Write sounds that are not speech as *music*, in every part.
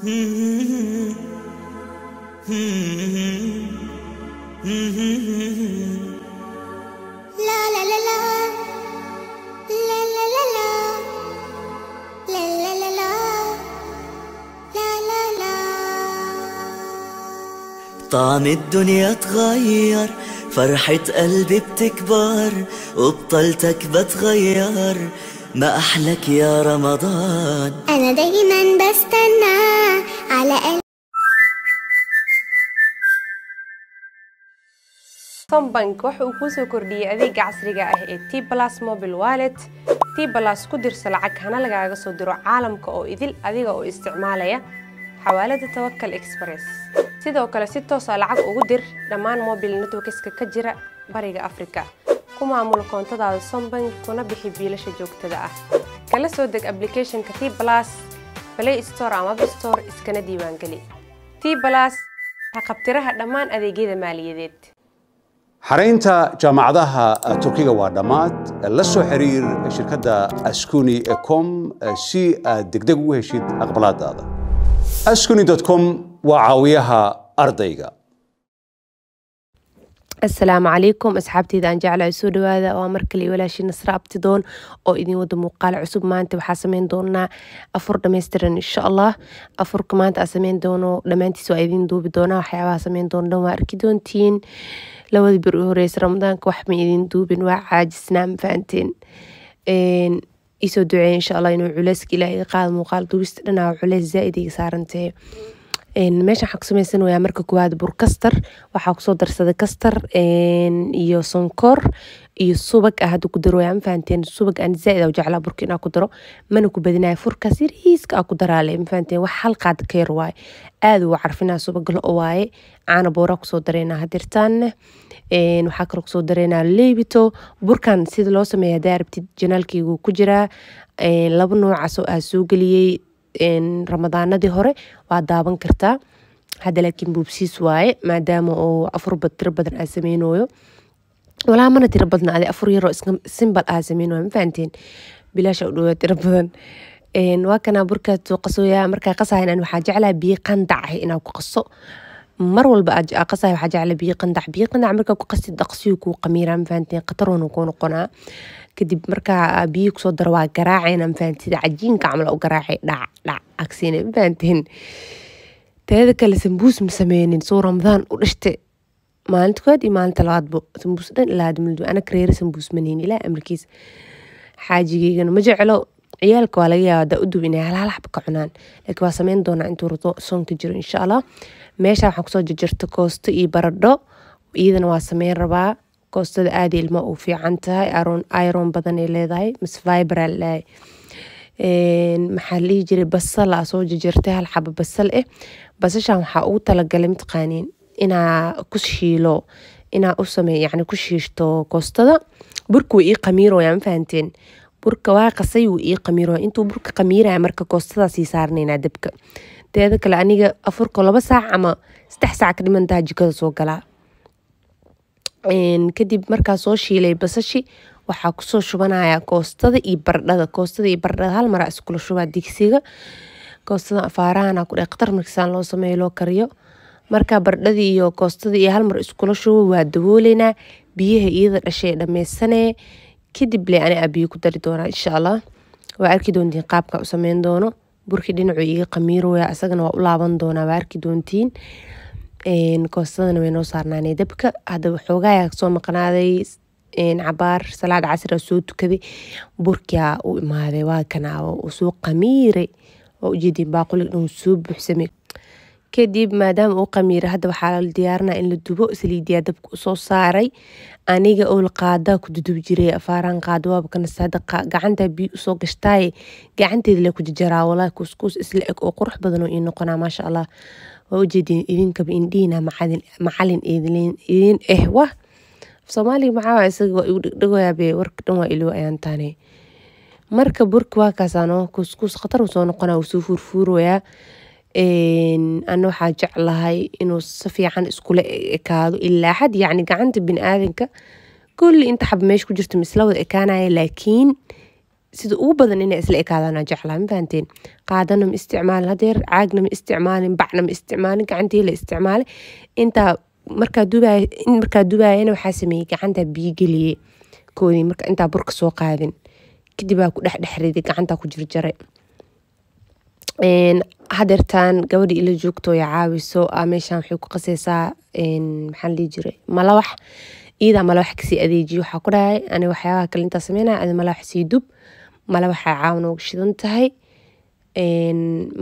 طعم الدنيا اتغير فرحة قلبي بتكبر وبطلتك بتغير ما أحلك يا رمضان أنا دايما بستنى على قلبي sombank waxa uu kuusoo kordhiyey adeega casriga ah ee t blas mobil wallet t blas ku dirso lacag hana lagaaga soo diro caalamka oo idil adiga oo isticmaalaya xawaalada tawakal express sidoo kale si toosa ah lacag ugu dir dhammaan mobil networkeska ka jira bariga africa ku maamul koontadaada sombank kuna bixi biilasha joogtada ah kala soo deg ablicathonka t blas balay store ama app store iskana diiwaangeli t blas haqabtiraha dhammaan adeegyada maaliyadeed xaraynta jaamacadaha eh, turkiga waa dhammaad eh, la soo xiriir eh, shirkadda ascuni com si aad degdeg ugu heshid aqbalaadaada askuni com waa caawiyaha ardayga asalaamu calaykum asxaabteyda aan jeclahay soo dhawaada waa mar kale walaashii nasra abtidoon oo idin wada muuqaal cusub maanta waxaa sameyn doonaa afur dhammaystiran insha allah afurka maanta aa sameyn doono dhammaantiis waa idin duubi doonaa waxyaabaha sameyn doona dhan waa arki doontiin labada bir u horeysa ramadaanka wax idin duubin waa caajisnaa mafahanteen isoo duceey insha allah inuu culayska ilaahay qaada muuqaal duubista dhanaa culeys zaa iga saarantahe meeshan waxaa kasameysanayaa marka koowaad bur kastar waxaa kusoo darsaday kastar iyo sonkoor iyo subag ah hadda ku darooya mafahanteen subag aan zaaid u jeclaa burka inaa ku daro mana ku badinaya furkaas yariiska aa ku daraale mafahanteen wax hal qaad ka yar waaye aad uu carfinaa subag la waaye caana booraa kusoo dareynaa hadirtaan waxaa kaloo kusoo dareynaa leebito burkan sida loo sameeya hadaa rabtid janaalkeygu ku jiraa laba noocaasoo ah soo geliyey ramadaanadii hore waa daaban kartaa hadda laakiin buubsiis waaye maadaama oo afur bad tiro badan aa sameynayo walaa mana tiro badna ade afur yaroo simbal aa sameynayo mafahanteen bilaash u dhowaa tiro badan waa kanaa burkaad soo markaa qasaha waxaa jeclaa biyo qandac inaa ku qaso mar walba qasaha waxaa jeclaa biyo qandac biyo qandac markaa ku qastid dhaqsiyuu kuu qamiiraa mafahanteen khataroona kuu noqonaa kadib markaa biyo kusoo daro waa garaacayna mafahant cajiinka camal u garaacay dhac dhac agsiina mafahanteen teeda kale sambuus ma sameynin soo ramadaan u dhashte maalinta koowaad iyo maalinta labaadbo sambuus dhan ilaad maldu anak reere sambuus maneyn ilaa amarkiis xaajigeygana ma jeclo ciyaalka waa laga yaaba hadaa u duw inay halhal xaba ka cunaan laakiin waa sameyn doonaa intuu rato soonka jiro insha allah meesha waxaan kusoo jarjarta koosto iyo baradho iyadana waa sameyn rabaa koostada aada ilma u fiican tahay iron badanay leedahay mise vibral leedahay maxaa la jiray basalaa soo jajartay hal xabo basal eh basashan waxaa ugu talagalay mid qaaniin inaa ku shiilo inaa u sameey yani ku shiishto koostada burka waa ii qamiirooyaa ma fahanteen burka waa qasay wuu ii qamiirooyaa intuu burka qamiiraya marka koostada sii saarnaynaa dabka teeda kale aniga afurka laba saac ama saddex saac ka dhimantaha jikada soo galaa kadib markaa soo shiilay basashi waxaa kusoo shubanaya koostada iyo bardhada koostada iyo bardhada hal iskula shubaa digsiga koostada afaarahana ku dhe khatar markisaan loo sameeyo loo kariyo markaa bardhadii iyo koostada iyo hal iskula shubo waa dabooleynaa biyaha iyada dhashee dhammaysanee kadib le ani abiyo ku dari doonaa insha allah waa arki doontiin qaabka u sameyn doono burkii dhinacuu iga qamiirooya isagana waa u laaban doonaa waa arki doontiin koostadana way noo saarnaanay dabka hadaba xoogaa ayaa kasoo maqnaaday cabaar salaad casira ah soo tukaday burkia u imaaday waa kanaabo uu qamiiray oo ujeedin baaqulig dhan soo buuxsamay kadib maadaama uu qamiiray hadda waxaa la diyaarinaa in la dubo saliidiyaa dabka usoo saaray aniga owl qaada ku dudubi jiray afaaraan qaado waaba ka gacanta biyo usoo gashtaaye gacanteeda le ku jajaraa walaa kuskuus isla eg oo qurux badan oo ii noqonaa maasha allah waa ujeedin idinkaba indhihiina ah, macalin idin eh wah af soomaaliga maxaa isaga waa igu dhegdhegayaabe warka dhan waa iloo ayaan marka burki waa kaasaano kuskus khatar u soo noqonaa uu soo ana waxaa jeclahay inuu si iskula e-, e-, ekaado ilaa xad yani gacanta bini aadanka kulli inta xab meesha ku jirta mislawada ekaanaya laakiin sida ugu badan inay isla ekaadaan jeclaa mafahanteen qaadana ma isticmaalin hadeer caagna ma isticmaalin bacna ma isticmaalin gacantii la isticmaale intaa markaa dubaay markaa dubaayana waxaa sameeyey gacanta biyo geliyey koodii marka intaa burka soo qaadin kadib ku dhexdhex gacanta ku jirjare hadeertaan gabadha ila joogto ya caawiso meeshaan waxay ku qaseysaa maxaa lii jiray malawax iyadaa malawax kasii adeejiyo waxaa ku dhahay ani waxyaabaha kale intaa sameynaya adi malawax sii dub male waxaa caawan ooga shidan tahay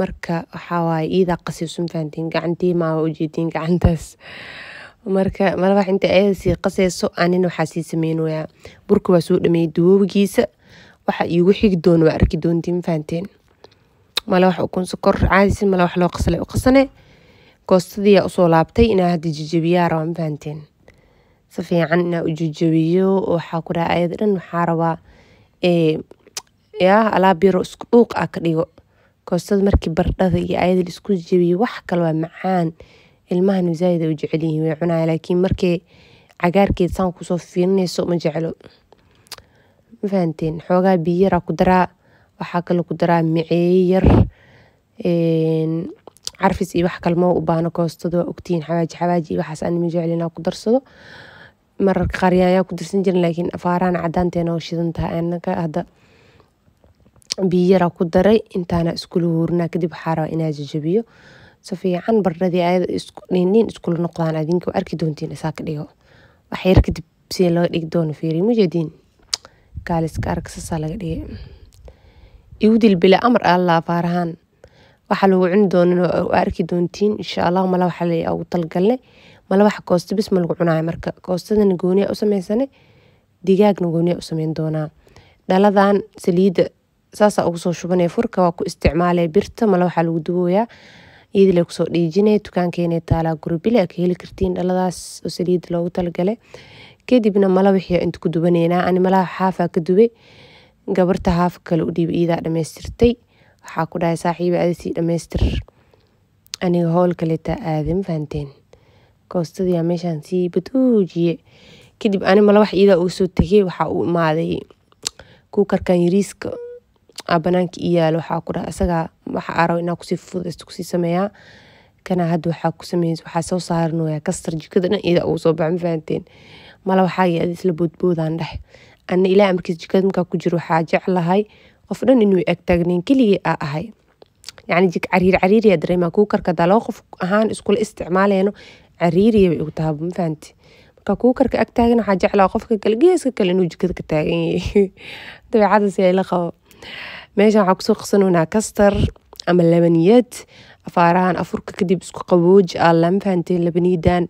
marka waxawaaye iidaa qaseysan fahantiin gacantii maa ujeediin gacantaas marka mala inta ayada sii qaseyso anina waxaa sii sameynooyaa burka waa soo dhameeyey dawoogiisa waxa iigu xigi doono waa arki doontiin fahanteen mala wax ukun sokor caadisi mala wax loo qaslay u qasane koostadiiyaa usoo laabtay inaa hadda jajabiyaa rabaa mafahanteen si fiican inaa u jajabiyo waxaa ku ayada dhan waxaa rabaa yaa alaab yaro isku dhuuq a ah ka dhigo koostada markii baradhada iyo ayada laisku jabiyo wax kale waa macaan ilmahana zaaid ay u jecel way cunaya laakiin markay cagaarkeed saan kusoo fiirinayso ma jeclo mafahanteen xoogaa biyo yaraa ku daraa waxaa kale ku daraa miceeye yar carfis iyo wax kale ma u baahno koostada waa ogtihiin xawaaji xawaaji iyo waxaas ani ma jecel inaa ku darsado mararka qaar yaa ku darsan jirin laakiin afaaraan cadaanteena oo shidan tahay anaga hadda biya yar aa kudaray intaana iskula hurinaa kadib waxaa rabaa inaa jajabiyo sifiican baradhadii nin iskula noqdaan adinka arki doontiin isaa ka dhigo wax kadib si laga dhigi doono fiiri mujadiin kaaliska arag sasaa laga dhige igu dilbila amar allah faarahaan waxaa lagu cuni doonan arki doontiin insha allah mala waxa la ugu talgalnay mala waxa koosta bis ma lagu cunaayo marka koostadana gooniya u sameysane digaagna gooniya u sameyn doonaa dhaladan saliida saasa ugusoo soo shubanaya furka waa ku isticmaalaya birta male waxaa lagu dubooyaa iyadii lagu soo dhiijinaya dukaankeenay gurubile ka heli kartiin dhaladaas oo saliid loogu talagalay kadibna mala wixii inta ku dubaneynaa ani malaha xaafaa ka dubay gabarta haafa kale u dhiiba iyadaa dhammaystirtay waxaa ku dhahay saaxiiba aadasii dhammaystir aniga howl kaleetaa aaday ma fahanteen meeshaan sii baduujiye kadib ani mala wax iyadaa uga soo tegay waxaa u imaaday kuukarkan yariiska banaanka ii yaalo waxaa ku dhaha isagaa waxa aa inaa kusii fududaysto kusii sameeyaa kana hadda waxaa ku sameynaysa waxaa soo saaranoyaa kastar jikada dhan ida ugu soo baxa ma mala waxaagii adi isla boodboodaan dhex anna ilaa amarkiis jikada markaa ku jiro waxaa jeclahay qof dhan inuu eg taagnayn keligii ahay yacni jik cariir cariiriya dareemaa kuu karkadaa laba qof ahaan iskula isticmaaleyno cariiriya bay ugu tahaba ma fahanti marka kuu waxaa jeclaa qofka kale geeska kale inuu jikada ka taagan yahay *laughs* dabeecadaas yaa ila qabo meeshan waxaa kusoo qabsanonaa kastar ama labaniyad afaarahan afurka kadib isku qabooji ah lama fahanteen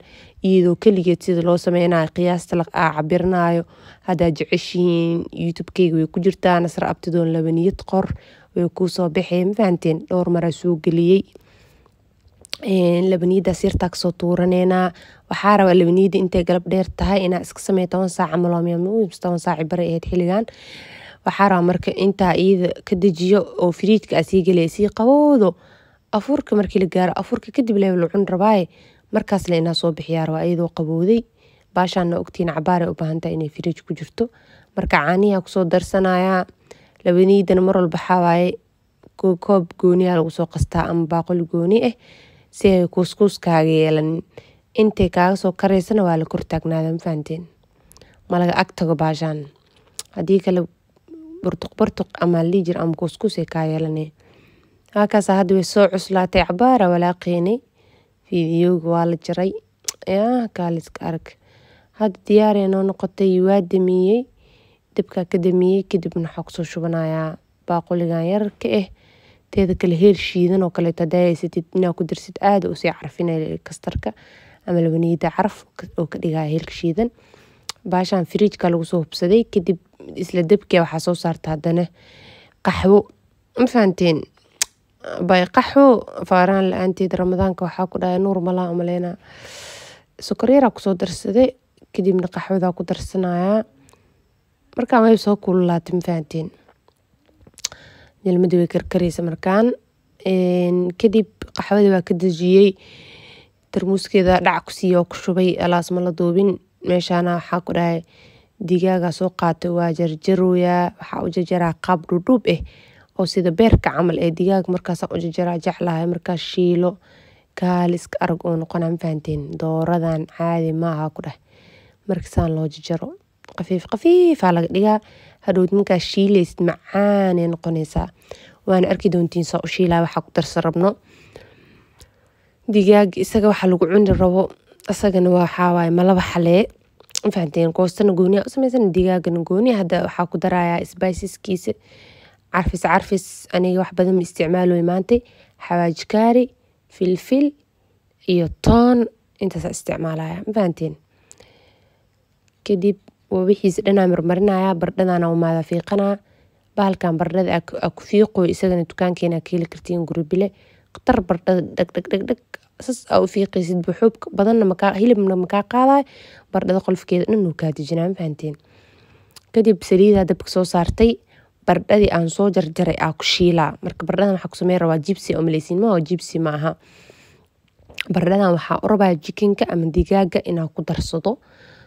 iyadoo keligeed sida loo sameynayo qiyaasta laa cabirinayo hadaa jeceshihiin youtubekeyga way ku jirtaa nasra abtidoon labaniyad qor way kuusoo baxee mafahanteen dhowr maraa soo geliyey labaniyadaas yartaa kasoo tuuraneynaa waxaa rabaa labaniyada intay galab dheer tahay inaa iska samey toban saaca maloomiya toban saaci bari aheyd waxaa marka intaa iyada ka dejiyo oo firiijka aa sii galaya sii qabowdo afuurka markii la gaaro afuurka kadib lee la rabaaye markaasna inaa soo bixiyaa rabaa iyadoo qabowday baashaana ogtiin cabaaree u inay firiij ku jirto marka caanihi kusoo darsanayaa labaniidana mar walba xawaaye koob gooniyaa lagu qastaa ama baaquli gooni ah si ay kuuskuuskaaga yeelanin intay kaaga soo kareysana waa la kor taagnaada mafahanteen malaga ag baashaan haddii kale burtuq bartuq ama lijir ama kuskusi kaa halkaasa hadda way soo cuslaatay cabaara walaa keenay waa la jaray kaaliska arag hadda diyaaree noo noqotay waa damiyey dabkaa ka damiyey kadibna waxaa kusoo shubanayaa baaquligan yararka ah eh, teeda kale heer shiidan oo kaleeto hadaa haysatid inaa ku darsid aada usii carfinay kastarka ama labaniyada caraf oo ka dhigaa heelka shiidan baashaan firiijka lagu soo hubsaday kadib isla debke waxaa soo saarta hadana qaxwo mafahanteen bay qaxwo faaraan la-aanteed ramadaanka waxaa ku dhahay nuur malaa umaleynaa sokor kusoo darsaday kadibna qaxwadaa ku darsanayaa markaan wayb soo kululaatay mafahanteen nilmadii way karkareysa markaan kadib qaxwadii waa ka dejiyey tarmuuskeeda dhac ku siiya ku shubay alaasma la duubin meeshaana waxaa ku dhahay digaaga soo qaatay waa jarjarooyaa waxaa u jarjaraa qaab dhudhuub eh oo sida beerka camal ee digaag markaasaan u jarjaraa jeclahay markaas shiilo kaali iska arag oo noqona mafahanteen dooradan caadi maaha ku dheh markasaan loo jarjaro qafiif qafiifaa laga dhigaa hadhowd markaa shiilaysid macaanay noqonaysaa waana arki doontiin saa u shiilaa waxaa ku darsan rabno digaag isaga waxaa lagu cuni rabo isagana waxaa malaba xalee fahanteen koostana gooniya usameysan digaagana gooniya hadda waxaa ku darayaa sbiciskiisa carfis carfis aniga wax badan ma isticmaaloy maanta xawaaji filfil iyo toon intaasa isticmaalaya ma fahanteen kadib wixiisa dhanaa marmarinaya bardhadana umaada fiiqanaa bahalkan bardhada a ku fiiqooy isagana dukaankeena ka heli kartiin guribile khatar bardhada dhagdhagdhagdhag sas aa u fiiqeysid buxuub badanna hilibna makaa qaaday bardhada qolfkeeda dhan kaa dejinaa mafahanteen kadib saliidaa dabka soo saartay bardhadii aan soo jarjaray aa ku shiilaa marka bardhadan waxaa ku samey rabaa jibsi oo maleysiin ma jibsi ma aha bardhadan waxaa u rabaa jikinka ama digaaga inaa ku darsado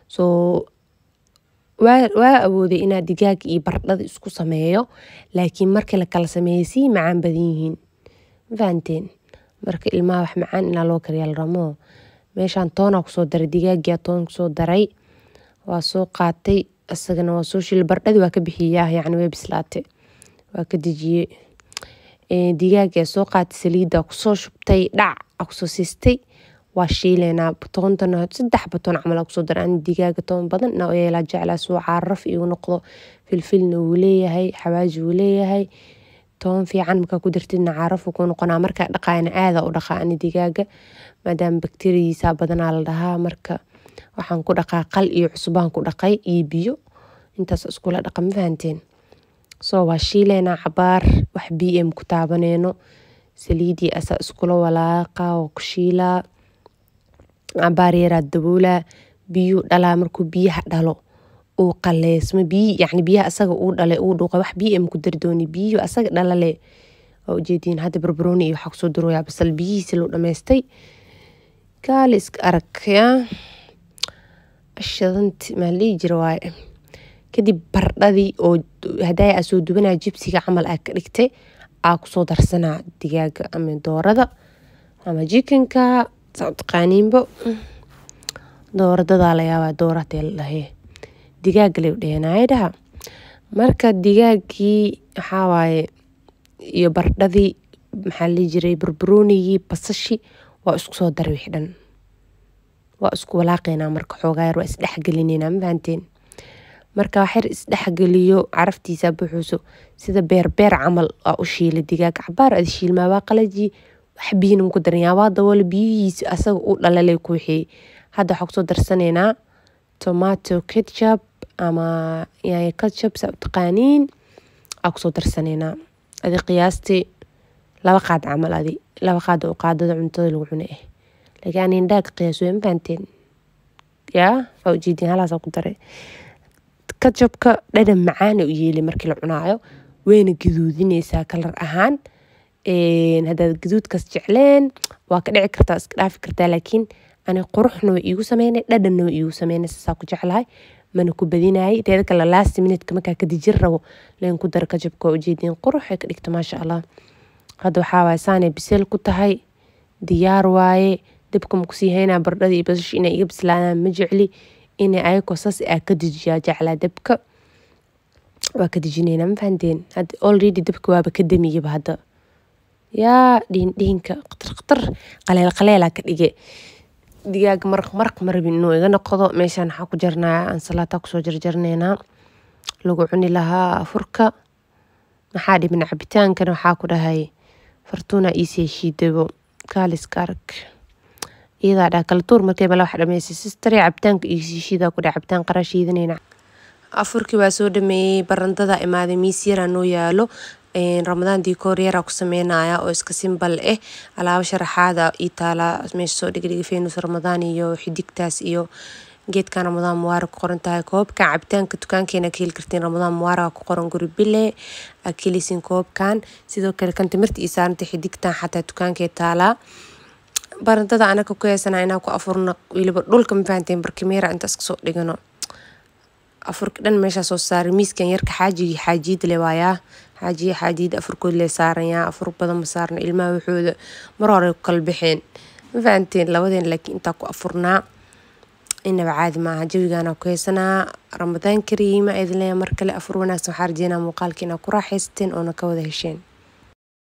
soo waa awooday inaa digaag iyo bardhada isku sameeyo laakiin markii lakala kala sii macaan badan yihiin mafahanteen marka ilmaha wax macaan inaa loo kariyaa la rabo meeshan kusoo daray digaagia toon kusoo daray waa soo qaatay asagana waa soo shil bardhadii waa ka bixiyaa ah, yacni way bislaatay waa ka dejiye digaagia soo qaatay saliida kusoo shubtay dhac kusoo siistay waa shiileynaa toontana saddex batoon camal kusoo dara an digaaga toon badan inaa yeelaa jeclaa suu caaraf iyu noqdo filfilna wuu leeyahay xawaaji wuu leeyahay toban fiican markaa ku dirtidna caraf ku noqonaa markaa dhaqaana aada u dhaqaa ani digaaga maadaama bakteriyadiisaa badanaa la dhahaa marka waxaan ku dhaqaa qal iyo cusbaan ku dhaqay iyo biyo intaas iskula dhaqa ma fahanteen soo waa shiileynaa cabaar wax bm ku taabaneyno saliidii asa iskula walaaqa waa ku shiilaa cabaar yaraa daboolaa biyuu dhalaa markuu biyaha dhalo uu qaleesmo biyi yacni biyaha asaga uu dhale uu dhuuqa wax biyo ama ku biyo asaga dhalale waa ujeediin hadda barbarooni iyo waxaa kusoo durooyaa basal biyihiisa loo dhammaystay kaale iska arag ya shadanti maalihi jira waaye kadib bardhadii oo hadaya aa dubanaa jibsiga camal aa ka dhigtay aa kusoo darsanaa digaaga ama doorada ama jikinka saa utaqaaniinbo dooradadaa la yaabaa doora digaaga lew dheenaye marka digaagii waxaa iyo bardhadii maxaa jiray barbaroonigii basashi waa isku soo dara wix waa isku walaaqeynaa marka xoogaa waa isdhexgelineyna ma fahanteen marka wax isdhexgeliyo caraftiisa buxuuso sida beerbeer camal aa u shiila digaag cabaar ad shiilmaa waa qalaji wax biyina muku um daran waa daboole biyihiisi asaga u dhalalay ku wixii hadda waxaa kusoo darsaneynaa tomato ketchup ama yanya ketchup saa utaqaaniin aa kusoo darsaneynaa adhi qiyaasti laba qaad camal adhi laba qaad oo qaadada cuntada lagu cune eh lakin ani indhaha qiyaas wey mafahanteen yaa waa ujeedin halaas ku dare ketchupka dhadhan macaan u yeeli markii la cunaayo wayna gaduudineysaa kalar ahaan hadaad gaduudkaas jecleen waa ka dhici kartaa iska dhaafi kartaa laakiin ani quruxna waa iigu sameynay dhadhanna waa iigu sameynay saasaa ku jeclahay mana ku badinaayay teeda kale last minutka markaa kadijin rabo leen ku dara kajabka ujeediin quruxay ka dhigta maasha allah hadda waxaa saanay biseel ku tahay diyaar waaye dabka makusii haynaa bardhada basasha inay iga bislaadaan ma jecli inay ayakoo saas aa ka dijiyaa jeclaa dabka waa ka dijinaynaa mafahanteen hadda already dabka waaba ka damiyaba hadda yaa dhihin dhihinka khatar khatar qaleel qaleelaa ka dhige digaag maraq maraq ma inuu iga noqdo meeshan waxaa ku jarnaya ansalaataa kusoo jarjarneynaa lagu cuni lahaa furka maxaa dhibin cabitaankana waxaa ku dhahay fartuuna iisii shiidabo kaaliska arag iyadaa dhaha kala tuur markay mala wax dhameysay sistare cabitaanka iisii shiidaa ku dhahay cabitaan qaraa shiidanayna afurkii waa soo dhameeyey barandada imaaday miis yaraa noo yaalo ramadaan dikoor yara ku sameynaya oo iska simbal eh alaaba sharaxaad ii taala meesha soo dhigdhiga fenus ramadaan iyo xidigtaas iyo geedkan ramadaan mubaara ku qoran tahay koobkan cabitaanka dukaankeena ka heli kartiin ramadaan mubaara ku qoran guri bile koobkan sidoo kale kan timirta iyo saaranta xidigtan xataa dukaankee taalaa barantada anaka ku heysana inaan ku afurno weliba dhulka ma fahanteen barkimeera inta iska dhigano afurka dhan meeshaa soo saaray miiskan yarka xaajigii xaajiyada le waayaa xaajiyo xaadiid afur lee saaran afur badan ma saarno ilmaha waxooda mar hore ku kala ma fahanteen labadeen laakiin intaa ku afurnaa inaba caadi maaha jawigaana ku heysanaa ramadaan kariima idin leeya mar kale afur wanaagsan waxaa rajeynaa muuqaalka inaa ku raaxaysateen oona ka wada hesheen